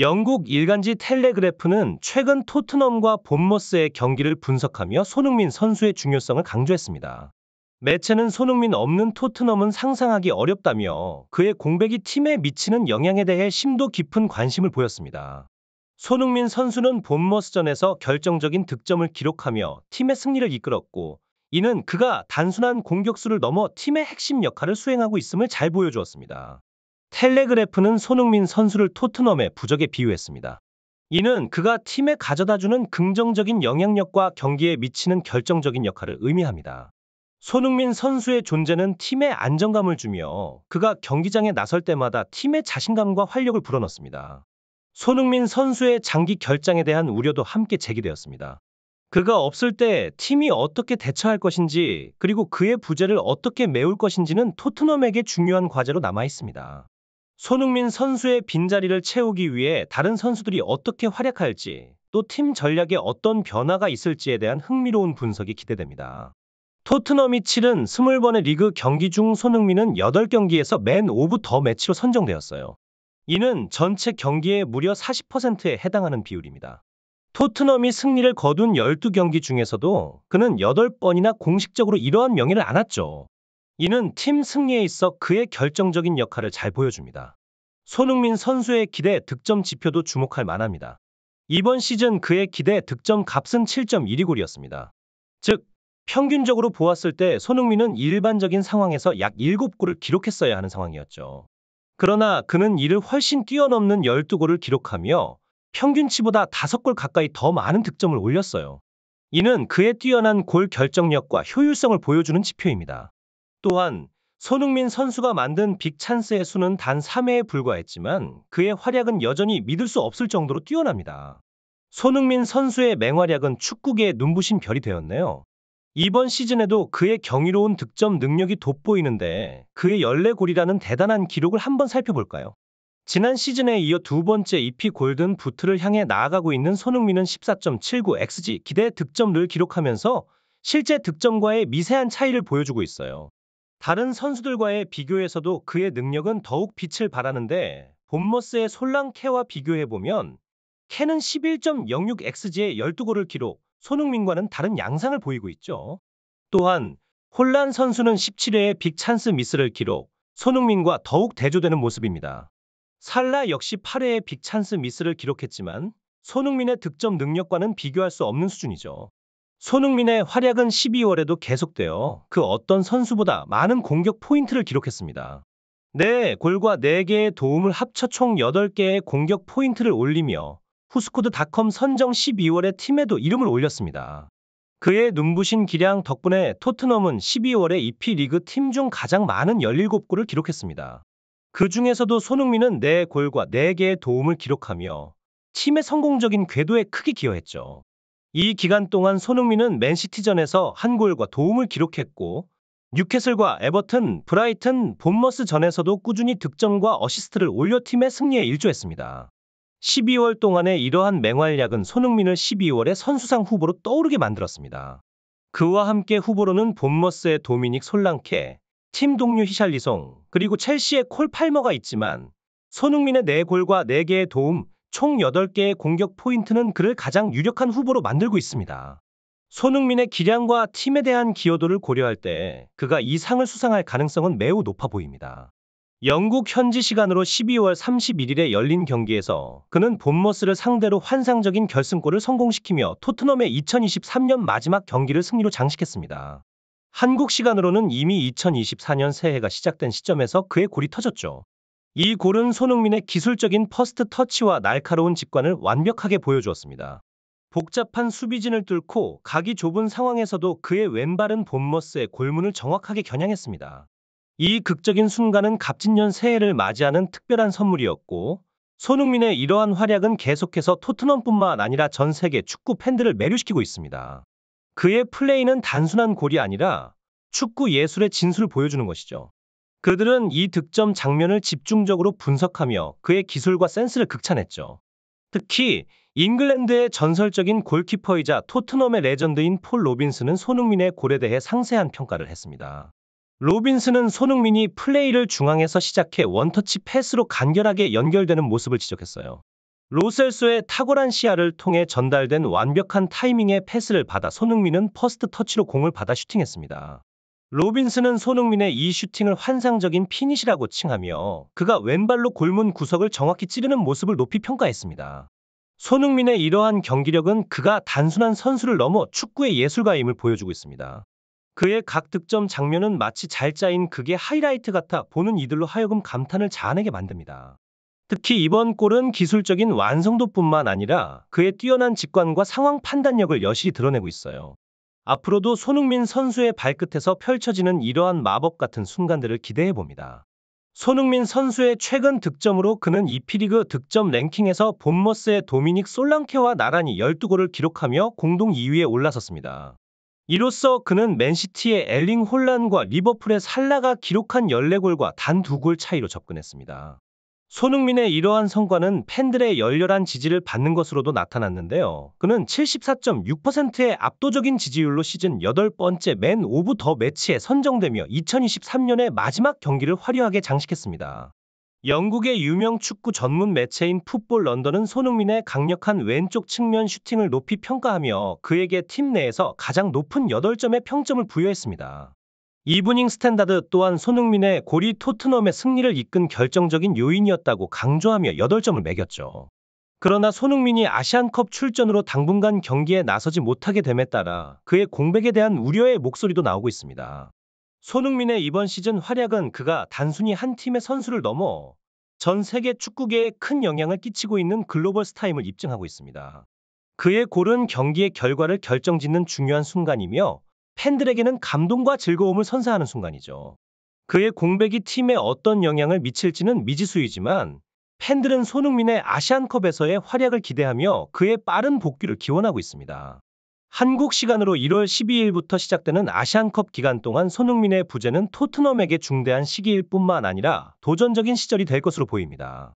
영국 일간지 텔레그래프는 최근 토트넘과 본머스의 경기를 분석하며 손흥민 선수의 중요성을 강조했습니다. 매체는 손흥민 없는 토트넘은 상상하기 어렵다며 그의 공백이 팀에 미치는 영향에 대해 심도 깊은 관심을 보였습니다. 손흥민 선수는 본머스전에서 결정적인 득점을 기록하며 팀의 승리를 이끌었고 이는 그가 단순한 공격수를 넘어 팀의 핵심 역할을 수행하고 있음을 잘 보여주었습니다. 텔레그래프는 손흥민 선수를 토트넘의 부적에 비유했습니다. 이는 그가 팀에 가져다주는 긍정적인 영향력과 경기에 미치는 결정적인 역할을 의미합니다. 손흥민 선수의 존재는 팀에 안정감을 주며 그가 경기장에 나설 때마다 팀의 자신감과 활력을 불어넣습니다. 손흥민 선수의 장기 결장에 대한 우려도 함께 제기되었습니다. 그가 없을 때 팀이 어떻게 대처할 것인지 그리고 그의 부재를 어떻게 메울 것인지는 토트넘에게 중요한 과제로 남아 있습니다. 손흥민 선수의 빈자리를 채우기 위해 다른 선수들이 어떻게 활약할지 또 팀 전략에 어떤 변화가 있을지에 대한 흥미로운 분석이 기대됩니다. 토트넘이 치른 20번의 리그 경기 중 손흥민은 8경기에서 맨 5부 더 매치로 선정되었어요. 이는 전체 경기의 무려 40%에 해당하는 비율입니다. 토트넘이 승리를 거둔 12경기 중에서도 그는 8번이나 공식적으로 이러한 명예를 안았죠. 이는 팀 승리에 있어 그의 결정적인 역할을 잘 보여줍니다. 손흥민 선수의 기대 득점 지표도 주목할 만합니다. 이번 시즌 그의 기대 득점 값은 7.1이골이었습니다. 즉, 평균적으로 보았을 때 손흥민은 일반적인 상황에서 약 7골을 기록했어야 하는 상황이었죠. 그러나 그는 이를 훨씬 뛰어넘는 12골을 기록하며 평균치보다 5골 가까이 더 많은 득점을 올렸어요. 이는 그의 뛰어난 골 결정력과 효율성을 보여주는 지표입니다. 또한 손흥민 선수가 만든 빅찬스의 수는 단 3회에 불과했지만 그의 활약은 여전히 믿을 수 없을 정도로 뛰어납니다. 손흥민 선수의 맹활약은 축구계의 눈부신 별이 되었네요. 이번 시즌에도 그의 경이로운 득점 능력이 돋보이는데 그의 열례골이라는 대단한 기록을 한번 살펴볼까요? 지난 시즌에 이어 두 번째 EP 골든 부트를 향해 나아가고 있는 손흥민은 14.79xg 기대 득점을 기록하면서 실제 득점과의 미세한 차이를 보여주고 있어요. 다른 선수들과의 비교에서도 그의 능력은 더욱 빛을 발하는데 본머스의 솔랑 케와 비교해보면 케는 11.06xg의 12골을 기록, 손흥민과는 다른 양상을 보이고 있죠. 또한 혼란 선수는 17회의 빅찬스 미스를 기록, 손흥민과 더욱 대조되는 모습입니다. 살라 역시 8회의 빅찬스 미스를 기록했지만 손흥민의 득점 능력과는 비교할 수 없는 수준이죠. 손흥민의 활약은 12월에도 계속되어 그 어떤 선수보다 많은 공격 포인트를 기록했습니다. 네 골과 4개의 도움을 합쳐 총 8개의 공격 포인트를 올리며 후스코드닷컴 선정 12월의 팀에도 이름을 올렸습니다. 그의 눈부신 기량 덕분에 토트넘은 12월에 EP 리그 팀 중 가장 많은 17골을 기록했습니다. 그 중에서도 손흥민은 4골과 4개의 도움을 기록하며 팀의 성공적인 궤도에 크게 기여했죠. 이 기간 동안 손흥민은 맨시티전에서 한 골과 도움을 기록했고 뉴캐슬과 에버튼, 브라이튼, 본머스전에서도 꾸준히 득점과 어시스트를 올려 팀의 승리에 일조했습니다. 12월 동안의 이러한 맹활약은 손흥민을 12월에 선수상 후보로 떠오르게 만들었습니다. 그와 함께 후보로는 본머스의 도미닉 솔랑케, 팀 동료 히샬리송, 그리고 첼시의 콜 팔머가 있지만 손흥민의 4골과 4개의 도움, 총 8개의 공격 포인트는 그를 가장 유력한 후보로 만들고 있습니다. 손흥민의 기량과 팀에 대한 기여도를 고려할 때 그가 이 상을 수상할 가능성은 매우 높아 보입니다. 영국 현지 시간으로 12월 31일에 열린 경기에서 그는 본머스를 상대로 환상적인 결승골을 성공시키며 토트넘의 2023년 마지막 경기를 승리로 장식했습니다. 한국 시간으로는 이미 2024년 새해가 시작된 시점에서 그의 골이 터졌죠. 이 골은 손흥민의 기술적인 퍼스트 터치와 날카로운 직관을 완벽하게 보여주었습니다. 복잡한 수비진을 뚫고 각이 좁은 상황에서도 그의 왼발은 본머스의 골문을 정확하게 겨냥했습니다. 이 극적인 순간은 갑진년 새해를 맞이하는 특별한 선물이었고 손흥민의 이러한 활약은 계속해서 토트넘뿐만 아니라 전 세계 축구 팬들을 매료시키고 있습니다. 그의 플레이는 단순한 골이 아니라 축구 예술의 진수를 보여주는 것이죠. 그들은 이 득점 장면을 집중적으로 분석하며 그의 기술과 센스를 극찬했죠. 특히 잉글랜드의 전설적인 골키퍼이자 토트넘의 레전드인 폴 로빈스는 손흥민의 골에 대해 상세한 평가를 했습니다. 로빈스는 손흥민이 플레이를 중앙에서 시작해 원터치 패스로 간결하게 연결되는 모습을 지적했어요. 로셀소의 탁월한 시야를 통해 전달된 완벽한 타이밍의 패스를 받아 손흥민은 퍼스트 터치로 공을 받아 슈팅했습니다. 로빈슨은 손흥민의 이 슈팅을 환상적인 피닛이라고 칭하며 그가 왼발로 골문 구석을 정확히 찌르는 모습을 높이 평가했습니다. 손흥민의 이러한 경기력은 그가 단순한 선수를 넘어 축구의 예술가임을 보여주고 있습니다. 그의 각 득점 장면은 마치 잘 짜인 그게 하이라이트 같아 보는 이들로 하여금 감탄을 자아내게 만듭니다. 특히 이번 골은 기술적인 완성도뿐만 아니라 그의 뛰어난 직관과 상황 판단력을 여실히 드러내고 있어요. 앞으로도 손흥민 선수의 발끝에서 펼쳐지는 이러한 마법 같은 순간들을 기대해 봅니다. 손흥민 선수의 최근 득점으로 그는 이피리그 득점 랭킹에서 본머스의 도미닉 솔랑케와 나란히 12골을 기록하며 공동 2위에 올라섰습니다. 이로써 그는 맨시티의 엘링 홀란과 리버풀의 살라가 기록한 14골과 단 2골 차이로 접근했습니다. 손흥민의 이러한 성과는 팬들의 열렬한 지지를 받는 것으로도 나타났는데요. 그는 74.6%의 압도적인 지지율로 시즌 8번째 맨 오브 더 매치에 선정되며 2023년의 마지막 경기를 화려하게 장식했습니다. 영국의 유명 축구 전문 매체인 풋볼 런던은 손흥민의 강력한 왼쪽 측면 슈팅을 높이 평가하며 그에게 팀 내에서 가장 높은 8점의 평점을 부여했습니다. 이브닝 스탠다드 또한 손흥민의 골이 토트넘의 승리를 이끈 결정적인 요인이었다고 강조하며 8점을 매겼죠. 그러나 손흥민이 아시안컵 출전으로 당분간 경기에 나서지 못하게 됨에 따라 그의 공백에 대한 우려의 목소리도 나오고 있습니다. 손흥민의 이번 시즌 활약은 그가 단순히 한 팀의 선수를 넘어 전 세계 축구계에 큰 영향을 끼치고 있는 글로벌 스타임을 입증하고 있습니다. 그의 골은 경기의 결과를 결정짓는 중요한 순간이며 팬들에게는 감동과 즐거움을 선사하는 순간이죠. 그의 공백이 팀에 어떤 영향을 미칠지는 미지수이지만 팬들은 손흥민의 아시안컵에서의 활약을 기대하며 그의 빠른 복귀를 기원하고 있습니다. 한국 시간으로 1월 12일부터 시작되는 아시안컵 기간 동안 손흥민의 부재는 토트넘에게 중대한 시기일 뿐만 아니라 도전적인 시절이 될 것으로 보입니다.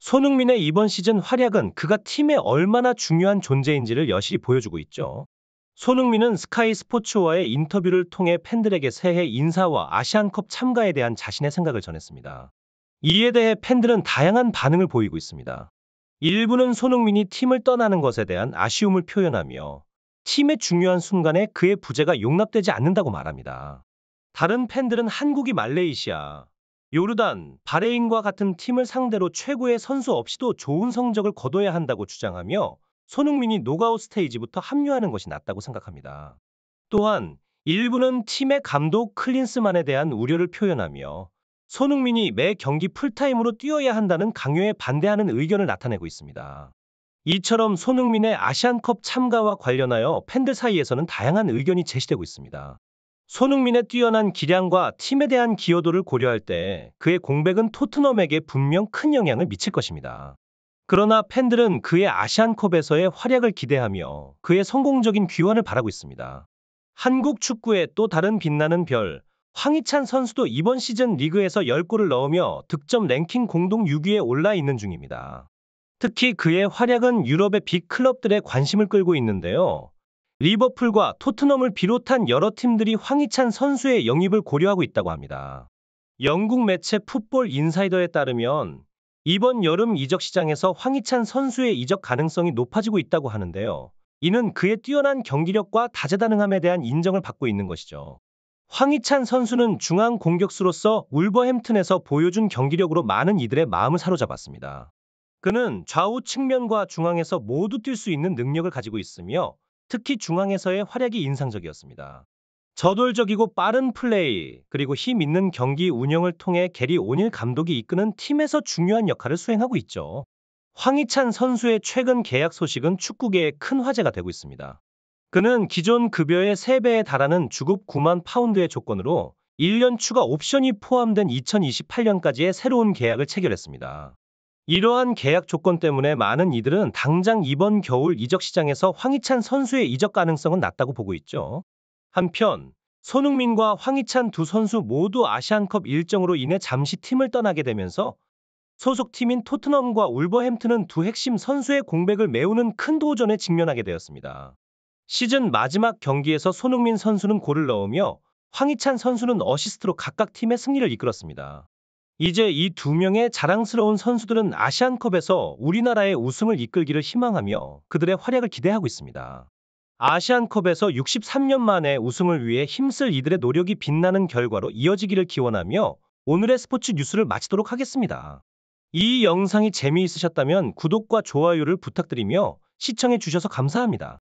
손흥민의 이번 시즌 활약은 그가 팀에 얼마나 중요한 존재인지를 여실히 보여주고 있죠. 손흥민은 스카이 스포츠와의 인터뷰를 통해 팬들에게 새해 인사와 아시안컵 참가에 대한 자신의 생각을 전했습니다. 이에 대해 팬들은 다양한 반응을 보이고 있습니다. 일부는 손흥민이 팀을 떠나는 것에 대한 아쉬움을 표현하며 팀의 중요한 순간에 그의 부재가 용납되지 않는다고 말합니다. 다른 팬들은 한국이 말레이시아, 요르단, 바레인과 같은 팀을 상대로 최고의 선수 없이도 좋은 성적을 거둬야 한다고 주장하며 손흥민이 노가우 스테이지부터 합류하는 것이 낫다고 생각합니다. 또한 일부는 팀의 감독 클린스만에 대한 우려를 표현하며 손흥민이 매 경기 풀타임으로 뛰어야 한다는 강요에 반대하는 의견을 나타내고 있습니다. 이처럼 손흥민의 아시안컵 참가와 관련하여 팬들 사이에서는 다양한 의견이 제시되고 있습니다. 손흥민의 뛰어난 기량과 팀에 대한 기여도를 고려할 때 그의 공백은 토트넘에게 분명 큰 영향을 미칠 것입니다. 그러나 팬들은 그의 아시안컵에서의 활약을 기대하며 그의 성공적인 귀환을 바라고 있습니다. 한국 축구의 또 다른 빛나는 별, 황희찬 선수도 이번 시즌 리그에서 10골을 넣으며 득점 랭킹 공동 6위에 올라 있는 중입니다. 특히 그의 활약은 유럽의 빅클럽들의 관심을 끌고 있는데요. 리버풀과 토트넘을 비롯한 여러 팀들이 황희찬 선수의 영입을 고려하고 있다고 합니다. 영국 매체 풋볼 인사이더에 따르면 이번 여름 이적 시장에서 황희찬 선수의 이적 가능성이 높아지고 있다고 하는데요. 이는 그의 뛰어난 경기력과 다재다능함에 대한 인정을 받고 있는 것이죠. 황희찬 선수는 중앙 공격수로서 울버햄튼에서 보여준 경기력으로 많은 이들의 마음을 사로잡았습니다. 그는 좌우 측면과 중앙에서 모두 뛸 수 있는 능력을 가지고 있으며 특히 중앙에서의 활약이 인상적이었습니다. 저돌적이고 빠른 플레이 그리고 힘 있는 경기 운영을 통해 게리 오닐 감독이 이끄는 팀에서 중요한 역할을 수행하고 있죠. 황희찬 선수의 최근 계약 소식은 축구계에 큰 화제가 되고 있습니다. 그는 기존 급여의 3배에 달하는 주급 9만 파운드의 조건으로 1년 추가 옵션이 포함된 2028년까지의 새로운 계약을 체결했습니다. 이러한 계약 조건 때문에 많은 이들은 당장 이번 겨울 이적 시장에서 황희찬 선수의 이적 가능성은 낮다고 보고 있죠. 한편 손흥민과 황희찬 두 선수 모두 아시안컵 일정으로 인해 잠시 팀을 떠나게 되면서 소속팀인 토트넘과 울버햄튼은 두 핵심 선수의 공백을 메우는 큰 도전에 직면하게 되었습니다. 시즌 마지막 경기에서 손흥민 선수는 골을 넣으며 황희찬 선수는 어시스트로 각각 팀의 승리를 이끌었습니다. 이제 이 두 명의 자랑스러운 선수들은 아시안컵에서 우리나라의 우승을 이끌기를 희망하며 그들의 활약을 기대하고 있습니다. 아시안컵에서 63년 만에 우승을 위해 힘쓸 이들의 노력이 빛나는 결과로 이어지기를 기원하며 오늘의 스포츠 뉴스를 마치도록 하겠습니다. 이 영상이 재미있으셨다면 구독과 좋아요를 부탁드리며 시청해주셔서 감사합니다.